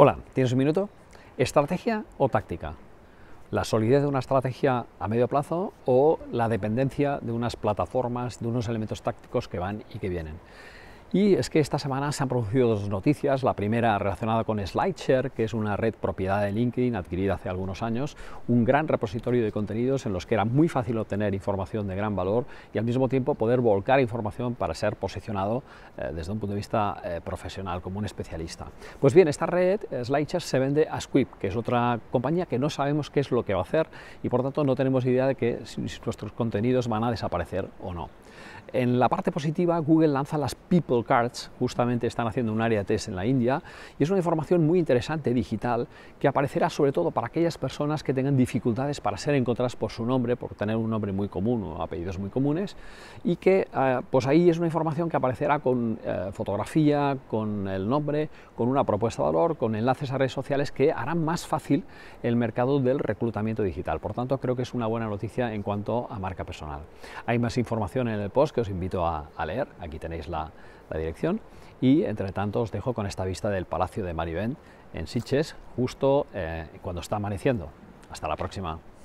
Hola, ¿tienes un minuto? ¿Estrategia o táctica? ¿La solidez de una estrategia a medio plazo o la dependencia de unas plataformas, de unos elementos tácticos que van y que vienen? Y es que esta semana se han producido dos noticias. La primera relacionada con SlideShare, que es una red propiedad de LinkedIn adquirida hace algunos años, un gran repositorio de contenidos en los que era muy fácil obtener información de gran valor y al mismo tiempo poder volcar información para ser posicionado eh, desde un punto de vista eh, profesional como un especialista. Pues bien, esta red eh, SlideShare se vende a Squip, que es otra compañía que no sabemos qué es lo que va a hacer y por tanto no tenemos idea de que si nuestros contenidos van a desaparecer o no. En la parte positiva, Google lanza las People Cards justamente están haciendo un área test en la India y es una información muy interesante digital que aparecerá sobre todo para aquellas personas que tengan dificultades para ser encontradas por su nombre, por tener un nombre muy común o apellidos muy comunes y que eh, pues ahí es una información que aparecerá con eh, fotografía, con el nombre, con una propuesta de valor, con enlaces a redes sociales que harán más fácil el mercado del reclutamiento digital. Por tanto, creo que es una buena noticia en cuanto a marca personal. Hay más información en el post que os invito a leer. Aquí tenéis la, la dirección. Y entre tanto os dejo con esta vista del Palacio de Marivent en Sitges, justo eh, cuando está amaneciendo. Hasta la próxima.